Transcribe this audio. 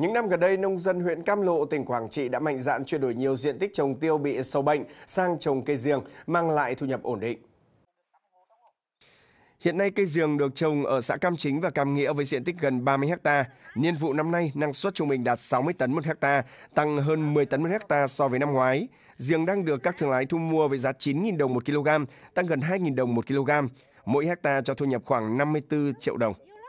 Những năm gần đây, nông dân huyện Cam Lộ, tỉnh Quảng Trị đã mạnh dạn chuyển đổi nhiều diện tích trồng tiêu bị sâu bệnh sang trồng cây riêng, mang lại thu nhập ổn định. Hiện nay cây giường được trồng ở xã Cam Chính và Cam Nghĩa với diện tích gần 30 ha. Niên vụ năm nay năng suất trung bình đạt 60 tấn một ha, tăng hơn 10 tấn một ha so với năm ngoái. Giường đang được các thương lái thu mua với giá 9.000 đồng một kg, tăng gần 2.000 đồng một kg. Mỗi hecta cho thu nhập khoảng 54 triệu đồng.